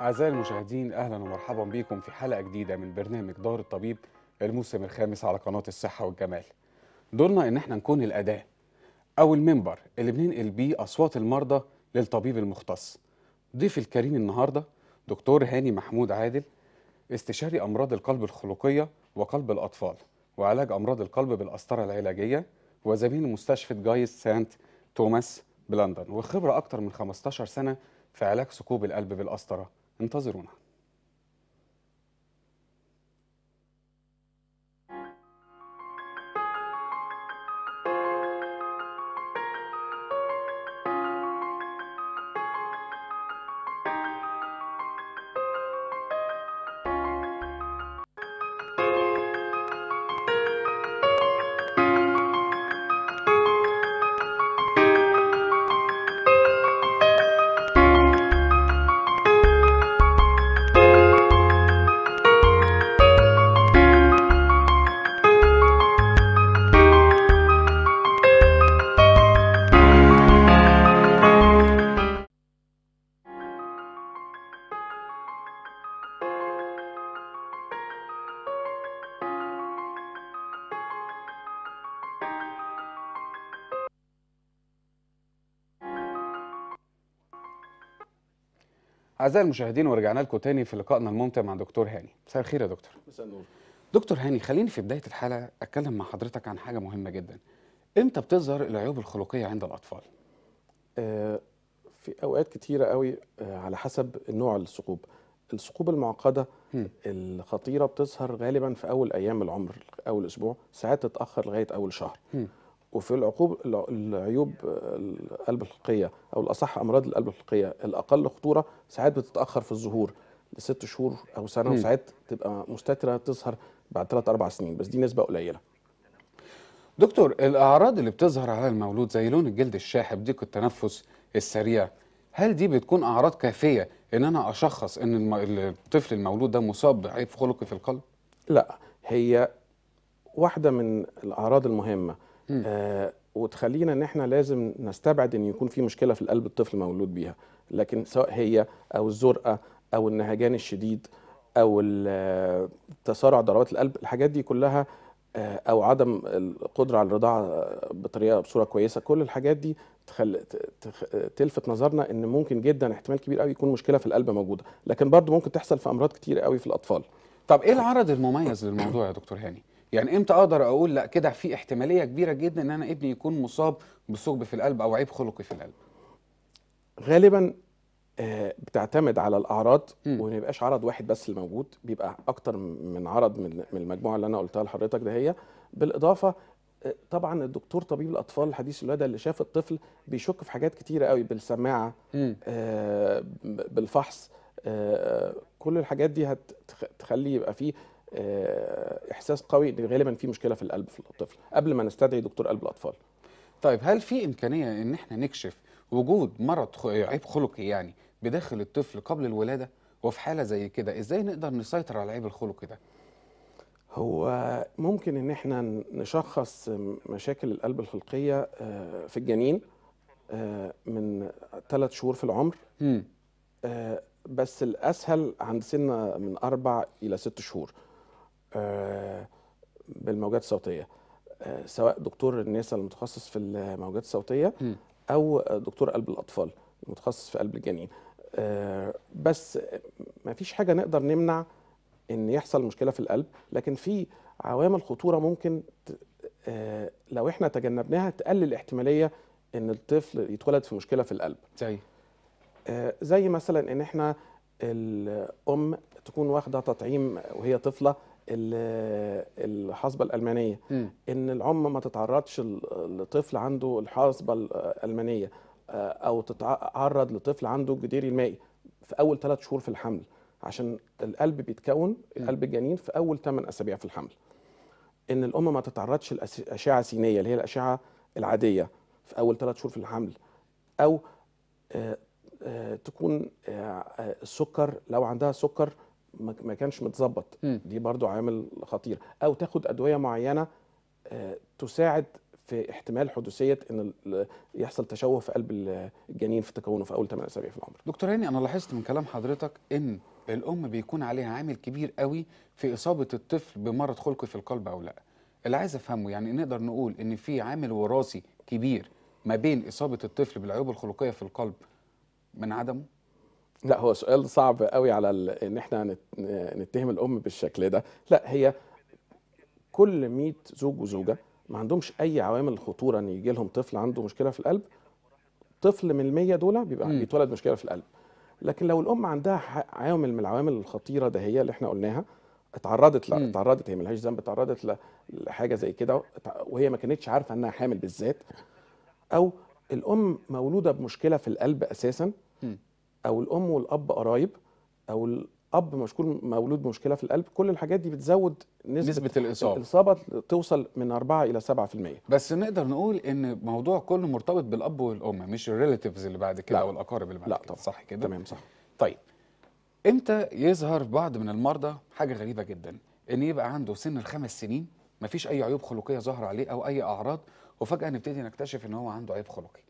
أعزائي المشاهدين أهلا ومرحبا بكم في حلقة جديدة من برنامج دار الطبيب الموسم الخامس على قناة الصحة والجمال دورنا إن احنا نكون الأداة أو المنبر اللي بننقل بيه أصوات المرضى للطبيب المختص ضيف الكريم النهاردة دكتور هاني محمود عادل استشاري أمراض القلب الخلقية وقلب الأطفال وعلاج أمراض القلب بالأسطرة العلاجية وزميل مستشفى جايز سانت توماس بلندن وخبرة أكتر من 15 سنة في علاج ثقوب القلب بالقسطره انتظرونا أعزائي المشاهدين ورجعنا لكم تاني في لقائنا الممتع مع دكتور هاني مساء الخير يا دكتور مساء النور دكتور هاني خليني في بداية الحلقة أتكلم مع حضرتك عن حاجة مهمة جدا إمتى بتظهر العيوب الخلقية عند الأطفال؟ آه في أوقات كتيرة قوي آه على حسب نوع الثقوب الثقوب المعقدة الخطيرة بتظهر غالبا في أول أيام العمر أول أسبوع ساعات تتأخر لغاية أول شهر م. وفي العقوب العيوب القلب الحلقيه او الاصح امراض القلب الحلقيه الاقل خطوره ساعات بتتاخر في الظهور لست شهور او سنه وساعات تبقى مستتره تظهر بعد ثلاث اربع سنين بس دي نسبه قليله. دكتور الاعراض اللي بتظهر على المولود زي لون الجلد الشاحب ضيق التنفس السريع هل دي بتكون اعراض كافيه ان انا اشخص ان الطفل المولود ده مصاب بعيب خلقي في القلب؟ لا هي واحده من الاعراض المهمه آه وتخلينا ان احنا لازم نستبعد ان يكون في مشكله في القلب الطفل مولود بيها لكن سواء هي او الزرقه او النهجان الشديد او آه، تسارع ضربات القلب الحاجات دي كلها آه، او عدم القدره على الرضاعه بطريقه بصوره كويسه كل الحاجات دي تخل... تلفت نظرنا ان ممكن جدا احتمال كبير قوي يكون مشكله في القلب موجوده لكن برضو ممكن تحصل في امراض كتير قوي في الاطفال طب ايه العرض المميز للموضوع يا دكتور هاني يعني امتى اقدر اقول لا كده في احتماليه كبيره جدا ان انا ابني يكون مصاب بثقب في القلب او عيب خلقي في القلب غالبا آه، بتعتمد على الاعراض وما بيبقاش عرض واحد بس اللي موجود بيبقى اكتر من عرض من المجموعه اللي انا قلتها لحضرتك ده هي بالاضافه آه، طبعا الدكتور طبيب الاطفال حديث الولاده اللي شاف الطفل بيشك في حاجات كتيره قوي بالسماعه آه بالفحص آه،, آه كل الحاجات دي هتخلي يبقى فيه آه، احساس قوي ان غالبا في مشكله في القلب في الطفل قبل ما نستدعي دكتور قلب الاطفال طيب هل في امكانيه ان احنا نكشف وجود مرض عيب خلقي يعني بداخل الطفل قبل الولاده وفي حاله زي كده ازاي نقدر نسيطر على العيب الخلقي ده هو ممكن ان احنا نشخص مشاكل القلب الخلقيه آه، في الجنين آه، من ثلاث شهور في العمر م. بس الاسهل عند سن من اربع الى ست شهور آه، بالموجات الصوتيه آه، سواء دكتور الناس المتخصص في الموجات الصوتيه او دكتور قلب الاطفال المتخصص في قلب الجنين آه، بس ما فيش حاجه نقدر نمنع ان يحصل مشكله في القلب لكن في عوامل خطوره ممكن لو احنا تجنبناها تقلل احتماليه ان الطفل يتولد في مشكله في القلب زي زي مثلا ان احنا الام تكون واخده تطعيم وهي طفله الحصبه الالمانيه م. ان العم ما تتعرضش لطفل عنده الحصبه الالمانيه آه، او تتعرض لطفل عنده الجدير المائي في اول ثلاث شهور في الحمل عشان القلب بيتكون قلب الجنين في اول ثمان اسابيع في الحمل ان الام ما تتعرضش لاشعه سينيه اللي هي الاشعه العاديه في اول ثلاث شهور في الحمل او آه، آه، تكون السكر لو عندها سكر ما كانش متظبط دي برضو عامل خطير او تاخد ادويه معينه آه، تساعد في احتمال حدوثيه ان يحصل تشوه في قلب الجنين في تكونه في اول 8 اسابيع في العمر. دكتور هاني انا لاحظت من كلام حضرتك ان الام بيكون عليها عامل كبير قوي في اصابه الطفل بمرض خلقي في القلب او لا. اللي عايز افهمه يعني نقدر نقول ان في عامل وراثي كبير ما بين اصابه الطفل بالعيوب الخلقيه في القلب من عدمه؟ لا هو سؤال صعب قوي على ال... ان احنا نتهم الام بالشكل ده لا هي كل 100 زوج وزوجه ما عندهمش اي عوامل خطوره ان يجي لهم طفل عنده مشكله في القلب طفل من ال 100 دول بيبقى بيتولد مشكله في القلب لكن لو الام عندها عامل من العوامل الخطيره ده هي اللي احنا قلناها اتعرضت لا اتعرضت هي ملهاش ذنب اتعرضت لحاجه زي كده وهي ما كانتش عارفه انها حامل بالذات او الام مولوده بمشكله في القلب اساسا او الام والاب قرايب او الاب مشكول مولود مشكله في القلب كل الحاجات دي بتزود نسبه, نسبة الاصابه الاصابه توصل من 4 الى 7% بس نقدر نقول ان موضوع كله مرتبط بالاب والام مش الريلاتيفز اللي بعد كده او الاقارب اللي بعد لا كده طبعا. صح كده تمام صح طيب امتى يظهر بعض من المرضى حاجه غريبه جدا ان يبقى عنده سن الخمس سنين مفيش اي عيوب خلقيه ظاهره عليه او اي اعراض وفجاه نبتدي نكتشف ان هو عنده عيب خلقي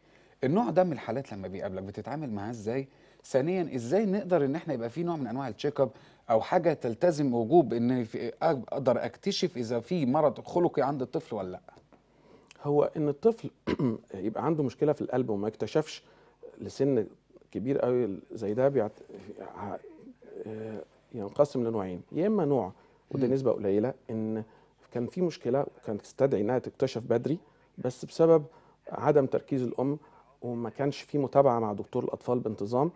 النوع ده من الحالات لما بيقابلك بتتعامل معاه ازاي ثانيا ازاي نقدر ان احنا يبقى في نوع من انواع التشيك اب او حاجه تلتزم وجوب ان اقدر اكتشف اذا في مرض خلقي عند الطفل ولا لا هو ان الطفل يبقى عنده مشكله في القلب وما يكتشفش لسن كبير قوي زي ده بيعت... آه، ينقسم لنوعين يا اما نوع وده نسبه قليله ان كان في مشكله وكانت تستدعي انها تكتشف بدري بس بسبب عدم تركيز الام وما كانش في متابعه مع دكتور الاطفال بانتظام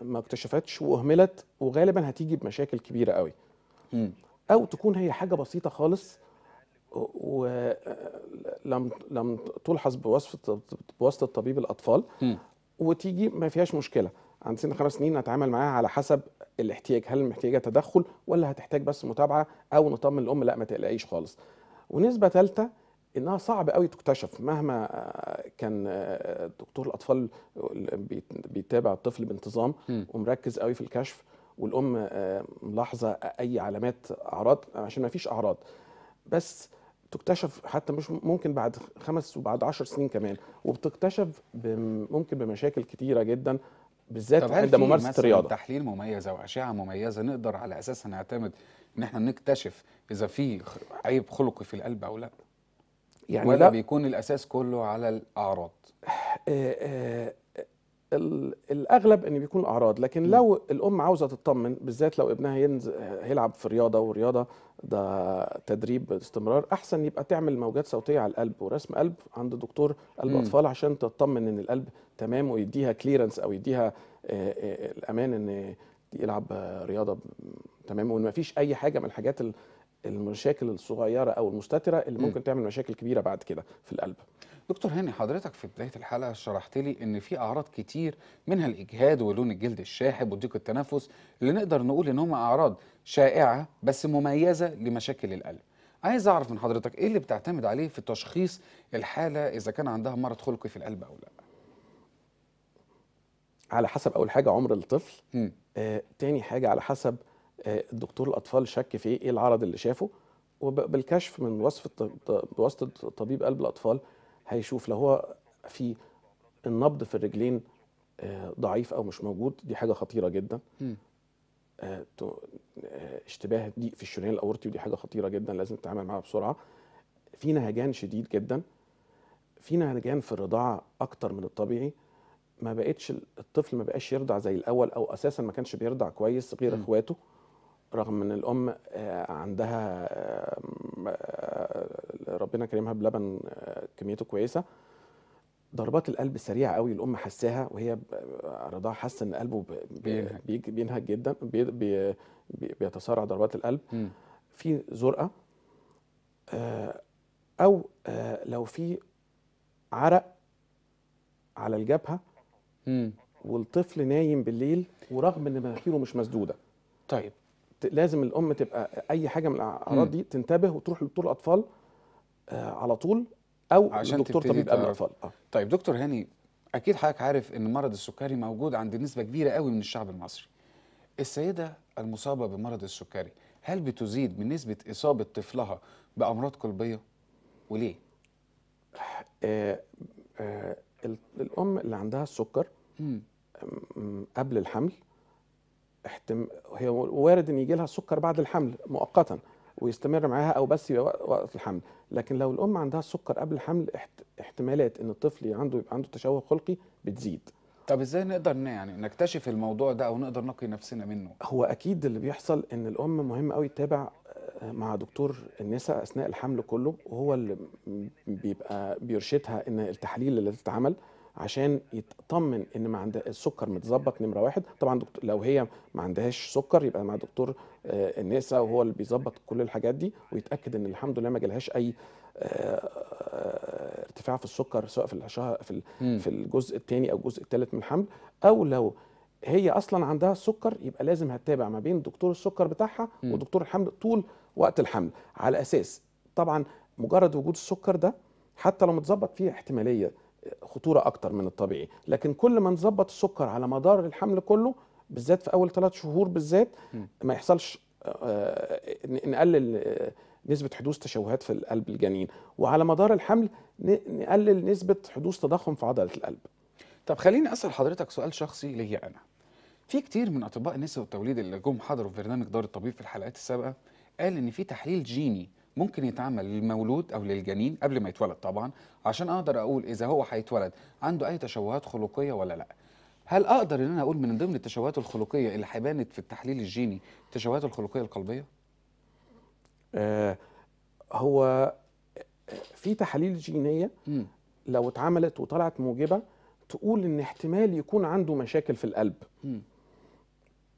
ما اكتشفتش واهملت وغالبا هتيجي بمشاكل كبيره قوي او تكون هي حاجه بسيطه خالص ولم لم تلحظ بوصف بواسطه طبيب الاطفال وتيجي ما فيهاش مشكله عند سن خمس سنين نتعامل معاها على حسب الاحتياج هل محتاجه تدخل ولا هتحتاج بس متابعه او نطمن الام لا ما تقلقيش خالص ونسبه ثالثه انها صعب قوي تكتشف مهما آه، كان آه، دكتور الاطفال بيتابع الطفل بانتظام ومركز قوي في الكشف والام آه، ملاحظه اي علامات اعراض عشان ما فيش اعراض بس تكتشف حتى مش ممكن بعد خمس وبعد عشر سنين كمان وبتكتشف ممكن بمشاكل كتيره جدا بالذات عند ممارسه الرياضه تحليل مميز او اشعه مميزه نقدر على اساسها نعتمد ان احنا نكتشف اذا في عيب خلقي في القلب او لا يعني ولا بيكون الاساس كله على الاعراض آه، آه، الاغلب ان بيكون الاعراض لكن لو الام عاوزه تطمن بالذات لو ابنها ينزل هيلعب في رياضه ورياضه ده تدريب باستمرار احسن يبقى تعمل موجات صوتيه على القلب ورسم قلب عند دكتور قلب اطفال عشان تطمن ان القلب تمام ويديها كليرنس او يديها آه، الامان ان يلعب رياضه تمام وان ما فيش اي حاجه من الحاجات المشاكل الصغيره او المستتره اللي ممكن م. تعمل مشاكل كبيره بعد كده في القلب دكتور هاني حضرتك في بدايه الحلقه شرحت لي ان في اعراض كتير منها الاجهاد ولون الجلد الشاحب وضيق التنفس اللي نقدر نقول ان هم اعراض شائعه بس مميزه لمشاكل القلب عايز اعرف من حضرتك ايه اللي بتعتمد عليه في تشخيص الحاله اذا كان عندها مرض خلقي في القلب او لا على حسب اول حاجه عمر الطفل آه، تاني حاجه على حسب دكتور الاطفال شك في ايه العرض اللي شافه وبالكشف من وصف بواسطه طبيب قلب الاطفال هيشوف لو هو في النبض في الرجلين آه، ضعيف او مش موجود دي حاجه خطيره جدا آه، آه، اشتباه ضيق في الشريان الاورطي ودي حاجه خطيره جدا لازم تتعامل معاها بسرعه في نهجان شديد جدا في نهجان في الرضاعه اكتر من الطبيعي ما بقتش الطفل ما بقاش يرضع زي الاول او اساسا ما كانش بيرضع كويس غير اخواته رغم ان الام آه، عندها آه، ربنا كرمها بلبن آه، كميته كويسه ضربات القلب سريعه قوي الام حساها وهي رضاها حاسه ان قلبه بينهج جدا بي بي بيتسارع ضربات القلب م. في زرقه او لو في عرق على الجبهه م. والطفل نايم بالليل ورغم ان مناخيره مش مسدوده طيب لازم الام تبقى اي حاجه من الاعراض دي تنتبه وتروح لدكتور الاطفال آه، على طول او عشان دكتور طبيب قبل الاطفال آه. طيب دكتور هاني اكيد حضرتك عارف ان مرض السكري موجود عند نسبه كبيره قوي من الشعب المصري السيده المصابه بمرض السكري هل بتزيد من نسبه اصابه طفلها بامراض قلبيه وليه آه آه الام اللي عندها السكر قبل الحمل احتم... هي وارد ان يجي لها السكر بعد الحمل مؤقتا ويستمر معاها او بس وقت الحمل لكن لو الام عندها السكر قبل الحمل احت... احتمالات ان الطفل عنده يبقى عنده تشوه خلقي بتزيد طب ازاي نقدر يعني نكتشف الموضوع ده او نقدر نقي نفسنا منه هو اكيد اللي بيحصل ان الام مهم قوي تتابع آه، مع دكتور النساء اثناء الحمل كله وهو اللي بيبقى بيرشدها ان التحليل اللي تتعمل عشان يطمن ان ما عند السكر متظبط نمره واحد طبعا دكتور لو هي ما عندهاش سكر يبقى مع دكتور آه، النساء وهو اللي بيظبط كل الحاجات دي ويتاكد ان الحمد لله ما جالهاش اي آه، ارتفاع في السكر سواء في الشهر في في الجزء الثاني او الجزء الثالث من الحمل او لو هي اصلا عندها السكر يبقى لازم هتتابع ما بين دكتور السكر بتاعها ودكتور الحمل طول وقت الحمل على اساس طبعا مجرد وجود السكر ده حتى لو متظبط فيه احتماليه خطوره اكتر من الطبيعي لكن كل ما نظبط السكر على مدار الحمل كله بالذات في اول ثلاث شهور بالذات ما يحصلش آه، آه، نقلل آه، نسبه حدوث تشوهات في القلب الجنين وعلى مدار الحمل نقلل نسبه حدوث تضخم في عضله القلب طب خليني اسال حضرتك سؤال شخصي ليا انا في كتير من اطباء النساء والتوليد اللي جم حضروا في برنامج دار الطبيب في الحلقات السابقه قال ان في تحليل جيني ممكن يتعمل للمولود او للجنين قبل ما يتولد طبعا عشان اقدر اقول اذا هو هيتولد عنده اي تشوهات خلقيه ولا لا هل اقدر ان انا اقول من ضمن التشوهات الخلقيه اللي هيبانت في التحليل الجيني التشوهات الخلقيه القلبيه آه هو في تحاليل جينيه م. لو اتعملت وطلعت موجبه تقول ان احتمال يكون عنده مشاكل في القلب م.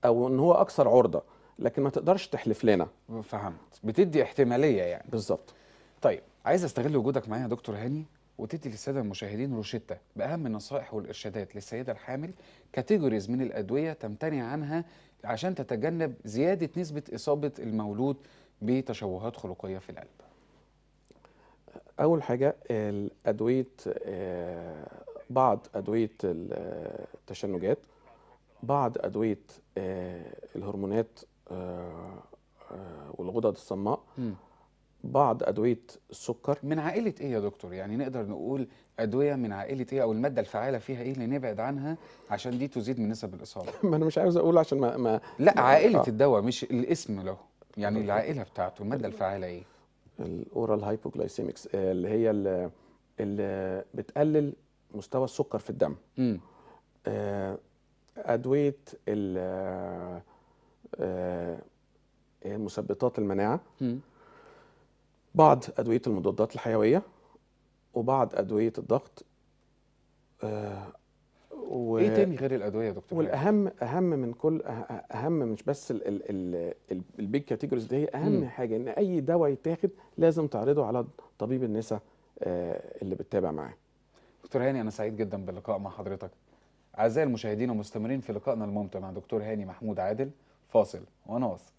او ان هو اكثر عرضه لكن ما تقدرش تحلف لنا فهمت بتدي احتماليه يعني بالظبط طيب عايز استغل وجودك معايا يا دكتور هاني وتدي للساده المشاهدين روشته باهم النصائح والارشادات للسيده الحامل كاتيجوريز من الادويه تمتنع عنها عشان تتجنب زياده نسبه اصابه المولود بتشوهات خلقيه في القلب اول حاجه الادويه آه، بعض ادويه التشنجات بعض ادويه آه، الهرمونات آه، آه، والغدد الصماء م. بعض ادويه السكر من عائله ايه يا دكتور يعني نقدر نقول ادويه من عائله ايه او الماده الفعاله فيها ايه اللي نبعد عنها عشان دي تزيد من نسب الاصابه ما انا مش عاوز اقول عشان ما, ما لا ما عائله آه. الدواء مش الاسم له يعني آه. العائله بتاعته الماده الفعاله ايه الاورال هايبوجلايسيمكس اللي هي اللي, بتقلل مستوى السكر في الدم امم ادويه آه، إيه، مثبطات المناعه م. بعض ادويه المضادات الحيويه وبعض ادويه الضغط آه، و... ايه تاني غير الادويه يا دكتور والاهم اهم من كل أه، اهم مش بس ال ال ال البيج كاتيجوريز دي هي اهم م. حاجه ان اي دواء يتاخد لازم تعرضه على طبيب النساء اللي بتتابع معاه دكتور هاني انا سعيد جدا باللقاء مع حضرتك اعزائي المشاهدين ومستمرين في لقائنا الممتع مع دكتور هاني محمود عادل fossil on Earth.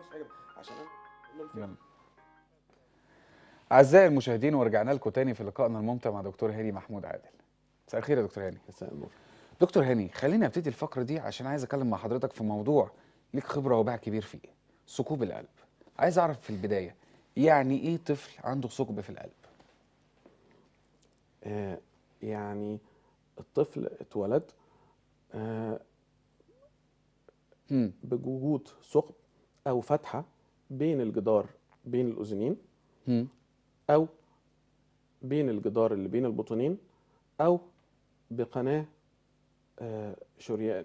فكرش حاجه عشان نعم. اعزائي المشاهدين ورجعنا لكم تاني في لقائنا الممتع مع دكتور هاني محمود عادل مساء الخير يا دكتور هاني مساء النور دكتور هاني خليني ابتدي الفقره دي عشان عايز اتكلم مع حضرتك في موضوع ليك خبره وباع كبير فيه ثقوب القلب عايز اعرف في البدايه يعني ايه طفل عنده ثقب في القلب آه يعني الطفل اتولد آه بوجود ثقب او فتحه بين الجدار بين الاذنين او بين الجدار اللي بين البطنين او بقناه آه،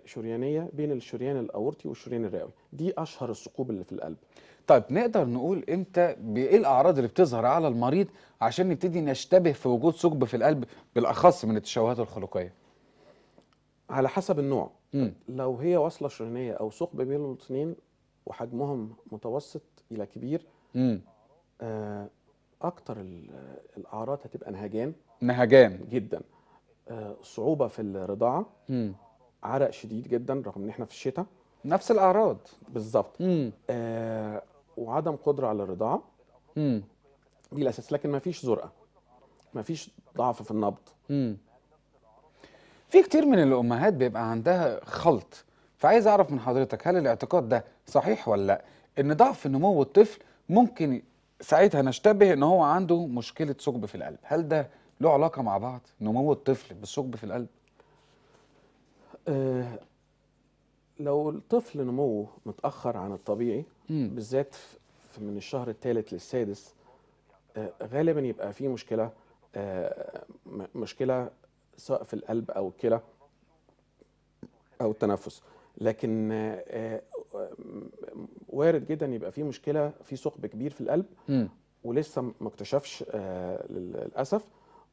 شريانيه بين الشريان الاورطي والشريان الرئوي دي اشهر الثقوب اللي في القلب طيب نقدر نقول امتى بايه الاعراض اللي بتظهر على المريض عشان نبتدي نشتبه في وجود ثقب في القلب بالاخص من التشوهات الخلقيه على حسب النوع مم. لو هي وصله شريانيه او ثقب بين البطنين وحجمهم متوسط الى كبير امم آه اكتر الاعراض هتبقى نهجان نهجان جدا آه صعوبه في الرضاعه امم عرق شديد جدا رغم ان احنا في الشتاء نفس الاعراض بالظبط آه وعدم قدره على الرضاعه امم دي الاساس لكن ما فيش مفيش ما فيش ضعف في النبض امم في كتير من الامهات بيبقى عندها خلط فعايز اعرف من حضرتك هل الاعتقاد ده صحيح ولا لا ان ضعف نمو الطفل ممكن ساعتها نشتبه ان هو عنده مشكله ثقب في القلب هل ده له علاقه مع بعض نمو الطفل بالثقب في القلب أه لو الطفل نموه متاخر عن الطبيعي بالذات من الشهر الثالث للسادس آه، غالبا يبقى في مشكله آه، مشكله سواء في القلب او الكلى او التنفس لكن آه، آه، وارد جدا يبقى في مشكله في ثقب كبير في القلب ولسه ما اكتشفش آه، للاسف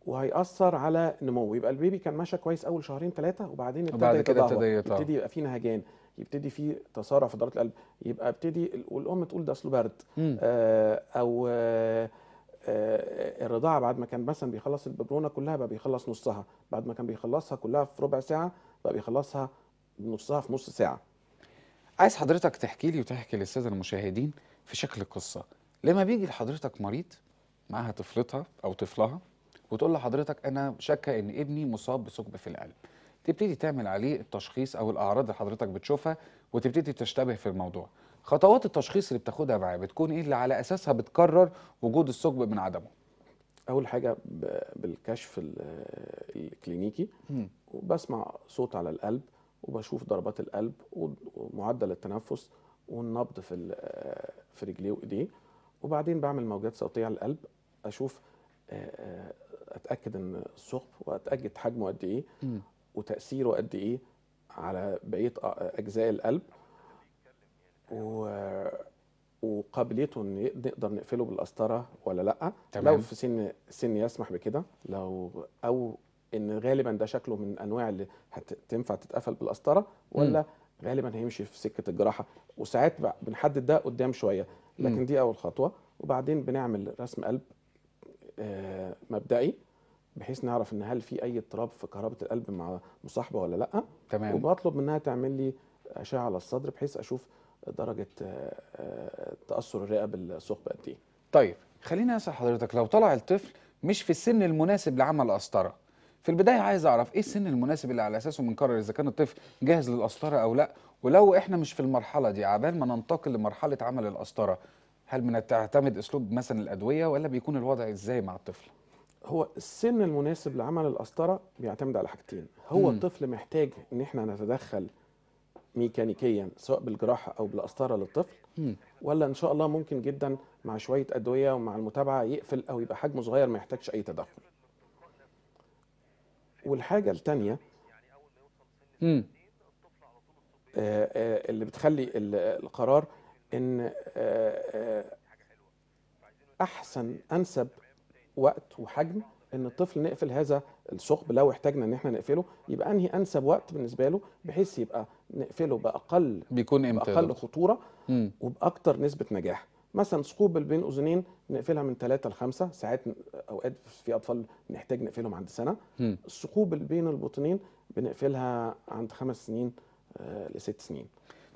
وهيأثر على نموه يبقى البيبي كان ماشي كويس اول شهرين ثلاثه وبعدين ابتدى يتدهور يبتدي يبقى فيه نهجان يبتدي فيه تسارع في ضربات القلب يبقى ابتدي والام تقول ده اصله برد او الرضاعه بعد ما كان مثلا بيخلص الببرونه كلها بقى بيخلص نصها بعد ما كان بيخلصها كلها في ربع ساعه بقى بيخلصها نصها في نص ساعه عايز حضرتك تحكي لي وتحكي للساده المشاهدين في شكل القصه لما بيجي لحضرتك مريض معاها طفلتها او طفلها وتقول لحضرتك انا شاكه ان ابني مصاب بثقب في القلب تبتدي تعمل عليه التشخيص او الاعراض اللي حضرتك بتشوفها وتبتدي تشتبه في الموضوع خطوات التشخيص اللي بتاخدها معاه بتكون ايه اللي على اساسها بتقرر وجود الثقب من عدمه اول حاجه بالكشف الكلينيكي وبسمع صوت على القلب وبشوف ضربات القلب ومعدل التنفس والنبض في في رجليه وايديه وبعدين بعمل موجات صوتيه على القلب اشوف اتاكد ان الثقب واتاكد حجمه قد ايه وتاثيره قد ايه على بقيه اجزاء القلب و... وقابليته ان نقدر نقفله بالقسطره ولا لا تمام. لو في سن سن يسمح بكده لو او ان غالبا ده شكله من انواع اللي هتنفع تتقفل بالقسطره ولا م. غالبا هيمشي في سكه الجراحه وساعات بنحدد ده قدام شويه لكن م. دي اول خطوه وبعدين بنعمل رسم قلب آه مبدئي بحيث نعرف ان هل في اي اضطراب في كهربه القلب مع مصاحبه ولا لا تمام وبطلب منها تعمل لي اشعه على الصدر بحيث اشوف درجه آه، تاثر الرئه بالثقب قد ايه طيب خليني اسال حضرتك لو طلع الطفل مش في السن المناسب لعمل قسطره في البدايه عايز اعرف ايه السن المناسب اللي على اساسه بنقرر اذا كان الطفل جاهز للقسطره او لا ولو احنا مش في المرحله دي عبال ما ننتقل لمرحله عمل القسطره هل بنعتمد اسلوب مثلا الادويه ولا بيكون الوضع ازاي مع الطفل هو السن المناسب لعمل القسطره بيعتمد على حاجتين هو م. الطفل محتاج ان احنا نتدخل ميكانيكيا سواء بالجراحه او بالقسطره للطفل م. ولا ان شاء الله ممكن جدا مع شويه ادويه ومع المتابعه يقفل او يبقى حجمه صغير ما يحتاجش اي تدخل والحاجه الثانيه آه، آه، اللي بتخلي القرار ان آه، احسن انسب وقت وحجم ان الطفل نقفل هذا الثقب لو احتاجنا ان احنا نقفله يبقى انهي انسب وقت بالنسبه له بحيث يبقى نقفله باقل بيكون امتى باقل خطوره وباكثر نسبه نجاح مثلا ثقوب بين اذنين نقفلها من 3 ل 5 ساعات اوقات في اطفال نحتاج نقفلهم عند سنه الثقوب بين البطنين بنقفلها عند خمس سنين آه، لست سنين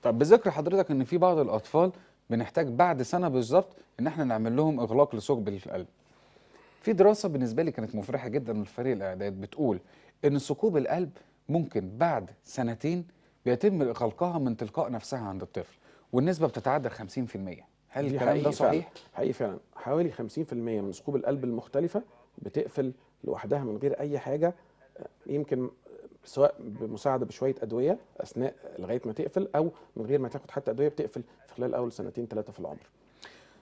طب بذكر حضرتك ان في بعض الاطفال بنحتاج بعد سنه بالظبط ان احنا نعمل لهم اغلاق لثقب القلب في دراسه بالنسبه لي كانت مفرحه جدا من فريق الاعداد بتقول ان ثقوب القلب ممكن بعد سنتين بيتم اغلاقها من تلقاء نفسها عند الطفل والنسبه بتتعدى 50% هل الكلام ده صحيح؟ حقيقي فعلا حوالي 50% من ثقوب القلب المختلفة بتقفل لوحدها من غير أي حاجة يمكن سواء بمساعده بشويه ادويه اثناء لغايه ما تقفل او من غير ما تاخد حتى ادويه بتقفل في خلال اول سنتين ثلاثه في العمر.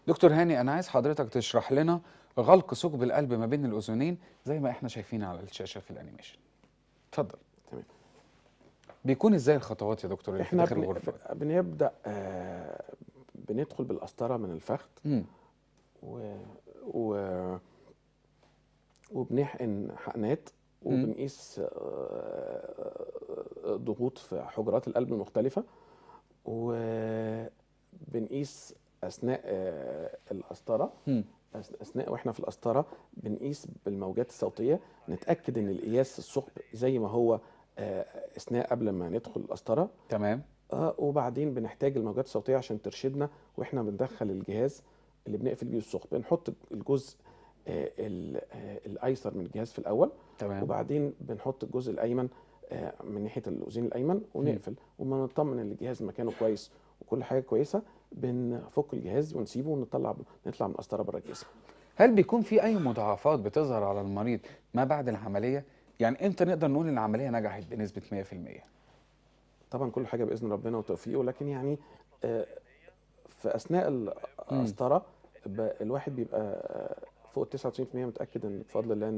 دكتور هاني انا عايز حضرتك تشرح لنا غلق ثقب القلب ما بين الاذنين زي ما احنا شايفين على الشاشه في الانيميشن. اتفضل. تمام. بيكون ازاي الخطوات يا دكتور إحنا في داخل الغرفه؟ بنبدا آه بندخل بالقسطره من الفخذ و... و... وبنحقن حقنات وبنقيس آه، آه، ضغوط في حجرات القلب المختلفة وبنقيس أثناء آه، القسطرة أثناء وإحنا في القسطرة بنقيس بالموجات الصوتية نتأكد إن القياس الثقب زي ما هو أثناء قبل ما ندخل القسطرة تمام آه وبعدين بنحتاج الموجات الصوتيه عشان ترشدنا واحنا بندخل الجهاز اللي بنقفل بيه الثقب بنحط الجزء آه،, آه الايسر من الجهاز في الاول تمام. وبعدين بنحط الجزء الايمن آه من ناحيه الاذين الايمن ونقفل وما نطمن ان الجهاز مكانه كويس وكل حاجه كويسه بنفك الجهاز ونسيبه ونطلع نطلع من القسطره بره الجسم هل بيكون في اي مضاعفات بتظهر على المريض ما بعد العمليه يعني امتى نقدر نقول ان العمليه نجحت بنسبه 100%؟ طبعا كل حاجه باذن ربنا وتوفيقه لكن يعني آه، في اثناء القسطره الواحد بيبقى آه، فوق 99% متاكد ان بفضل الله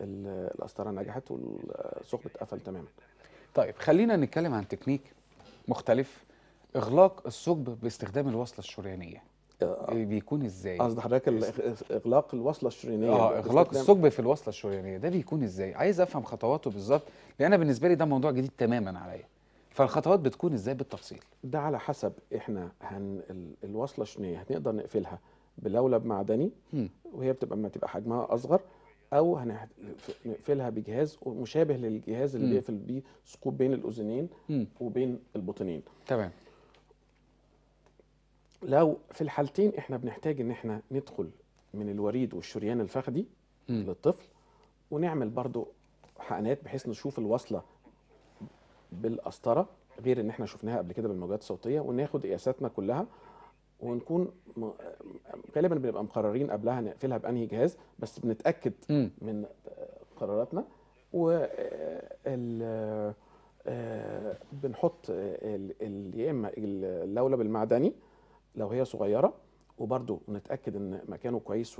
ان القسطره نجحت والثقب اتقفل تماما. طيب خلينا نتكلم عن تكنيك مختلف اغلاق الثقب باستخدام الوصله الشريانيه. آه, آه، بيكون ازاي؟ قصد حضرتك اغلاق الوصله الشريانيه اه اغلاق الثقب في الوصله الشريانيه ده بيكون ازاي؟ عايز افهم خطواته بالظبط لان انا بالنسبه لي ده موضوع جديد تماما عليا. فالخطوات بتكون ازاي بالتفصيل ده على حسب احنا هن الوصله شنو هنقدر نقفلها بلولب معدني وهي بتبقى ما تبقى حجمها اصغر او هنقفلها بجهاز مشابه للجهاز اللي بيقفل بيه ثقوب بين الاذنين وبين البطنين تمام لو في الحالتين احنا بنحتاج ان احنا ندخل من الوريد والشريان الفخدي للطفل ونعمل برضو حقنات بحيث نشوف الوصله بالقسطره غير ان احنا شفناها قبل كده بالموجات الصوتيه وناخد قياساتنا كلها ونكون غالبا بنبقى مقررين قبلها نقفلها بانهي جهاز بس بنتاكد م. من قراراتنا و آه، بنحط يا اما اللولب المعدني لو هي صغيره وبرده نتاكد ان مكانه كويس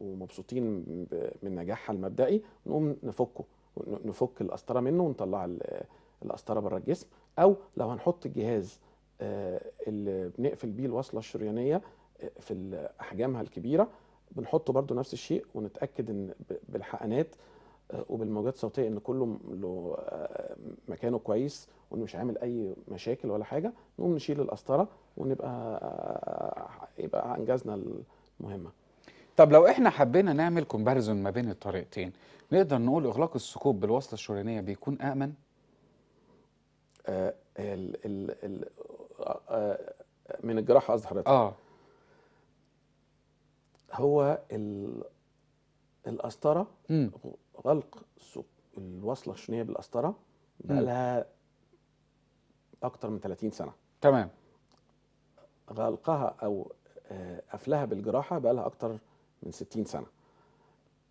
ومبسوطين من نجاحها المبدئي نقوم نفكه نفك القسطره منه ونطلع القسطره بره الجسم او لو هنحط الجهاز اللي آه، بنقفل بيه الوصله الشريانيه آه، في احجامها الكبيره بنحطه برده نفس الشيء ونتاكد ان بالحقنات آه، وبالموجات الصوتيه ان كله له مكانه كويس وانه مش عامل اي مشاكل ولا حاجه نقوم نشيل القسطره ونبقى يبقى انجزنا المهمه طب لو احنا حبينا نعمل كومباريزون ما بين الطريقتين نقدر نقول اغلاق الثقوب بالوصله الشريانيه بيكون امن آه ال ال ال آه, آه، من الجراحه قصدي حضرتك اه هو ال القسطره غلق الوصله الشريانيه بالقسطره بقى لها اكتر من 30 سنه تمام غلقها او آه، قفلها بالجراحه بقى لها اكتر من 60 سنه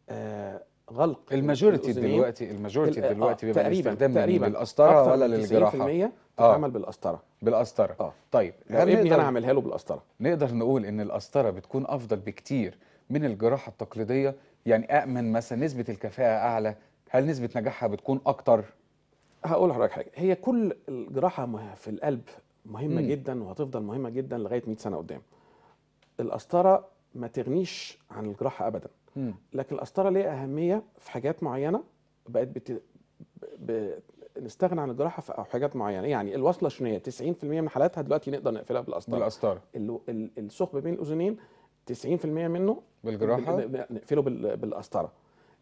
آه غلق الماجوريتي دلوقتي الماجوريتي آه، دلوقتي بيبقى بيستخدم تقريبا للقسطره يعني ولا للجراحه 90% تتعمل آه بالقسطره بالقسطره اه طيب لو ابني انا هعملها له بالقسطره نقدر نقول ان القسطره بتكون افضل بكتير من الجراحه التقليديه يعني امن مثلا نسبه الكفاءه اعلى هل نسبه نجاحها بتكون اكتر هقول لحضرتك حاجه هي كل الجراحه في القلب مهمه م. جدا وهتفضل مهمه جدا لغايه 100 سنه قدام القسطره ما تغنيش عن الجراحه ابدا م. لكن القسطره ليها اهميه في حاجات معينه بقت بت... ب... نستغنى عن الجراحه في حاجات معينه يعني الوصله شنية 90% من حالاتها دلوقتي نقدر نقفلها بالقسطره بالقسطره الثقب بين الاذنين 90% منه بالجراحه نقفله بالقسطره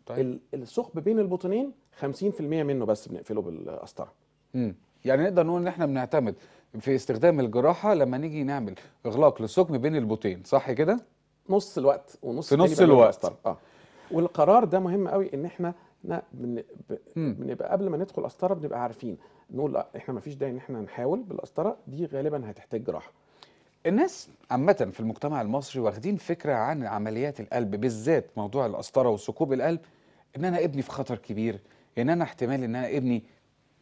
طيب الثقب بين البطنين 50% منه بس بنقفله بالقسطره امم يعني نقدر نقول ان احنا بنعتمد في استخدام الجراحه لما نيجي نعمل اغلاق للثقب بين البطين صح كده نص الوقت ونص في نص الوقت اه والقرار ده مهم قوي ان احنا بنبقى قبل ما ندخل قسطره بنبقى عارفين نقول لا احنا ما فيش داعي ان احنا نحاول بالقسطره دي غالبا هتحتاج جراحه الناس عامة في المجتمع المصري واخدين فكرة عن عمليات القلب بالذات موضوع القسطرة وثقوب القلب ان انا ابني في خطر كبير ان انا احتمال ان انا ابني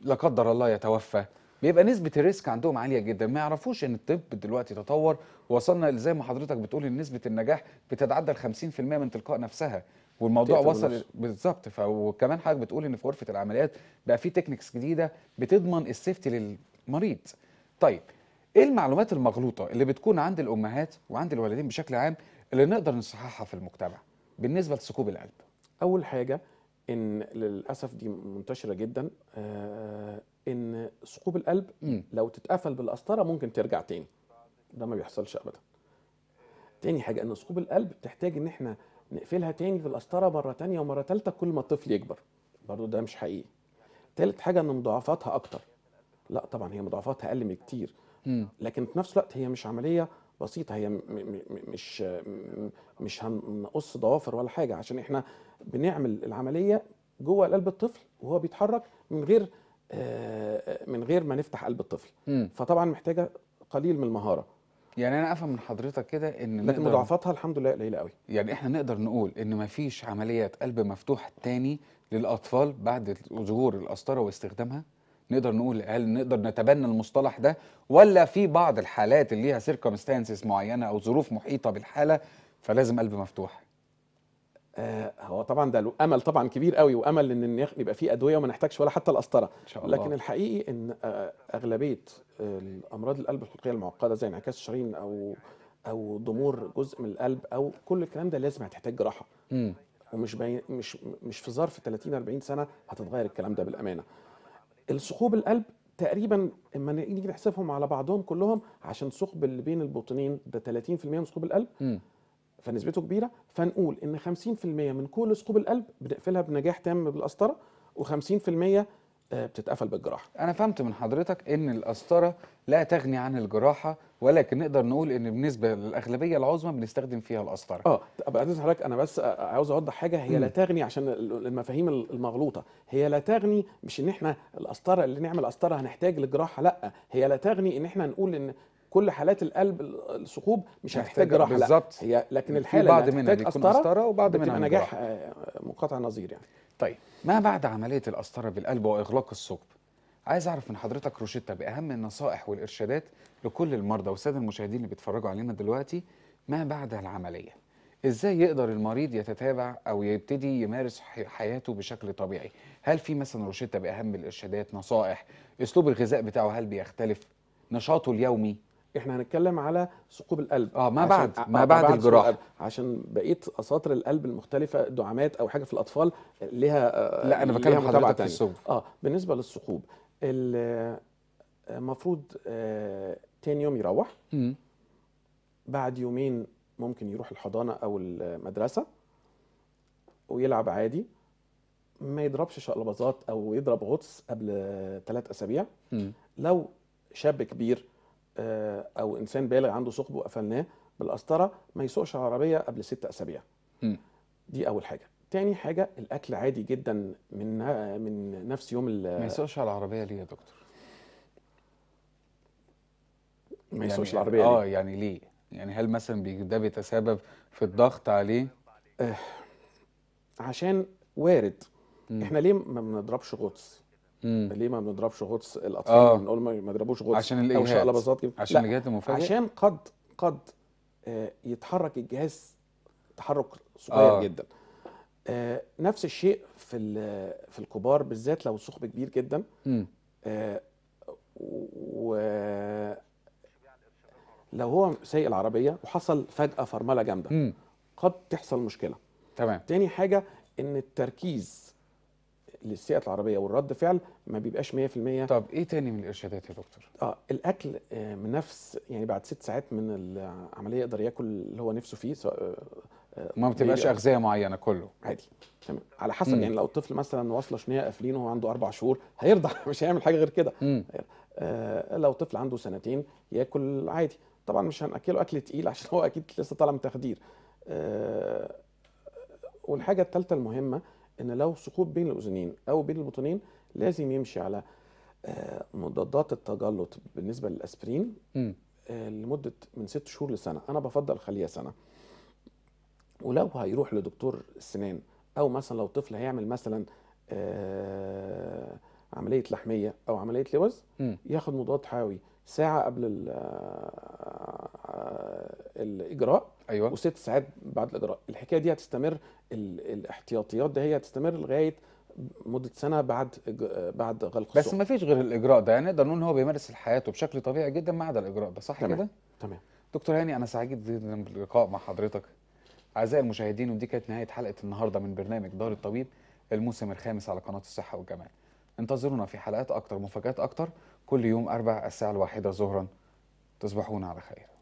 لا قدر الله يتوفى بيبقى نسبه الريسك عندهم عاليه جدا ما يعرفوش ان الطب دلوقتي تطور ووصلنا زي ما حضرتك بتقول ان نسبه النجاح بتتعدى ال 50% من تلقاء نفسها والموضوع وصل بالظبط وكمان حضرتك بتقول ان في غرفه العمليات بقى في تكنيكس جديده بتضمن السيفتي للمريض طيب ايه المعلومات المغلوطه اللي بتكون عند الامهات وعند الوالدين بشكل عام اللي نقدر نصححها في المجتمع بالنسبه لثقوب القلب اول حاجه ان للاسف دي منتشره جدا آه، ان ثقوب القلب لو تتقفل بالقسطره ممكن ترجع تاني ده ما بيحصلش ابدا تاني حاجه ان ثقوب القلب بتحتاج ان احنا نقفلها تاني بالقسطره مره تانية ومره تالتة كل ما الطفل يكبر برضو ده مش حقيقي تالت حاجه ان مضاعفاتها اكتر لا طبعا هي مضاعفاتها اقل بكتير لكن في نفس الوقت هي مش عمليه بسيطه هي مش مش هنقص ضوافر ولا حاجه عشان احنا بنعمل العمليه جوه قلب الطفل وهو بيتحرك من غير آه، من غير ما نفتح قلب الطفل م. فطبعا محتاجه قليل من المهاره يعني انا افهم من حضرتك كده ان لكن مضاعفاتها الحمد لله قليله قوي يعني احنا نقدر نقول ان ما فيش عمليات قلب مفتوح تاني للاطفال بعد ظهور القسطره واستخدامها نقدر نقول هل نقدر نتبنى المصطلح ده ولا في بعض الحالات اللي ليها سيركمستانسز معينه او ظروف محيطه بالحاله فلازم قلب مفتوح آه، هو طبعا ده له امل طبعا كبير قوي وامل ان يبقى في ادويه وما نحتاجش ولا حتى القسطره لكن الحقيقي ان آه، اغلبيه امراض القلب الخلقيه المعقده زي انعكاس الشرايين او او ضمور جزء من القلب او كل الكلام ده لازم هتحتاج جراحه م. ومش مش مش في ظرف 30 40 سنه هتتغير الكلام ده بالامانه الثقوب القلب تقريبا اما نيجي نحسبهم على بعضهم كلهم عشان ثقب اللي بين البطنين ده 30% من ثقوب القلب م. فنسبته كبيره فنقول ان 50% من كل ثقوب القلب بنقفلها بنجاح تام بالقسطره و50% آه، بتتقفل بالجراحه. انا فهمت من حضرتك ان القسطره لا تغني عن الجراحه ولكن نقدر نقول ان بالنسبه للاغلبيه العظمى بنستخدم فيها القسطره. اه بقى حضرتك انا بس عاوز اوضح حاجه هي م. لا تغني عشان المفاهيم المغلوطه، هي لا تغني مش ان احنا القسطره اللي نعمل قسطره هنحتاج للجراحه لا، هي لا تغني ان احنا نقول ان كل حالات القلب الثقوب مش هتحتاج جراحه بالظبط هي لكن الحاله بعض منها بتكون قسطره وبعض منها نجاح آه، منقطع نظير يعني طيب ما بعد عمليه القسطره بالقلب واغلاق الثقب عايز اعرف من حضرتك روشيتا باهم النصائح والارشادات لكل المرضى والساده المشاهدين اللي بيتفرجوا علينا دلوقتي ما بعد العمليه ازاي يقدر المريض يتتابع او يبتدي يمارس حياته بشكل طبيعي هل في مثلا روشيتا باهم الارشادات نصائح اسلوب الغذاء بتاعه هل بيختلف نشاطه اليومي احنا هنتكلم على ثقوب القلب اه ما بعد آه، ما آه، بعد, بعد الجراحه عشان بقيه اساطر القلب المختلفه دعامات او حاجه في الاطفال ليها آه، لا انا بكلم حضرتك في الثقوب اه بالنسبه للثقوب المفروض آه تاني يوم يروح م. بعد يومين ممكن يروح الحضانه او المدرسه ويلعب عادي ما يضربش شقلباظات او يضرب غطس قبل ثلاث اسابيع م. لو شاب كبير آه، او انسان بالغ عنده ثقب وقفلناه بالقسطره ما يسوقش عربيه قبل ست اسابيع م. دي اول حاجه تاني حاجه الاكل عادي جدا من من نفس يوم ما يسوقش على العربيه ليه يا دكتور ما يسوقش يعني العربيه اه ليه؟ يعني ليه يعني هل مثلا ده بيتسبب في الضغط عليه آه عشان وارد م. احنا ليه ما بنضربش غطس مم. ليه ما بنضربش غطس الاطفال آه. ما يضربوش غطس عشان الاجهاد عشان الاجهاد المفاجئه عشان قد قد آه، يتحرك الجهاز تحرك صغير آه. جدا آه نفس الشيء في في الكبار بالذات لو الثقب كبير جدا آه و لو هو سايق العربيه وحصل فجاه فرمله جامده قد تحصل مشكله تمام تاني حاجه ان التركيز للسيئه العربيه والرد فعل ما بيبقاش 100% طب ايه تاني من الارشادات يا دكتور اه الاكل آه، من نفس يعني بعد ست ساعات من العمليه يقدر ياكل اللي هو نفسه فيه سواء آه، ما بتبقاش اغذيه معينه كله عادي تمام على حسب مم. يعني لو الطفل مثلا واصله شنيه قافلينه وهو عنده اربع شهور هيرضع مش هيعمل حاجه غير كده آه لو طفل عنده سنتين ياكل عادي طبعا مش هناكله اكل تقيل عشان هو اكيد لسه طالع من تخدير آه والحاجه الثالثه المهمه ان لو ثقوب بين الاذنين او بين البطنين لازم يمشي على آه، مضادات التجلط بالنسبه للاسبرين آه، لمده من ست شهور لسنه انا بفضل خليه سنه ولو هيروح لدكتور السنان او مثلا لو طفل هيعمل مثلا آه، عمليه لحميه او عمليه لوز ياخد مضاد حيوي ساعه قبل الاجراء ايوه وست ساعات بعد الاجراء الحكايه دي هتستمر الاحتياطيات ده هي هتستمر لغايه مده سنه بعد بعد غلق بس ما فيش غير الاجراء ده يعني نقدر نقول ان هو بيمارس حياته بشكل طبيعي جدا ما عدا الاجراء ده صح كده تمام دكتور هاني انا سعيد جدا باللقاء مع حضرتك اعزائي المشاهدين ودي كانت نهايه حلقه النهارده من برنامج دار الطبيب الموسم الخامس على قناه الصحه والجمال انتظرونا في حلقات اكتر مفاجات اكتر كل يوم اربع الساعه الواحده ظهرا تصبحون على خير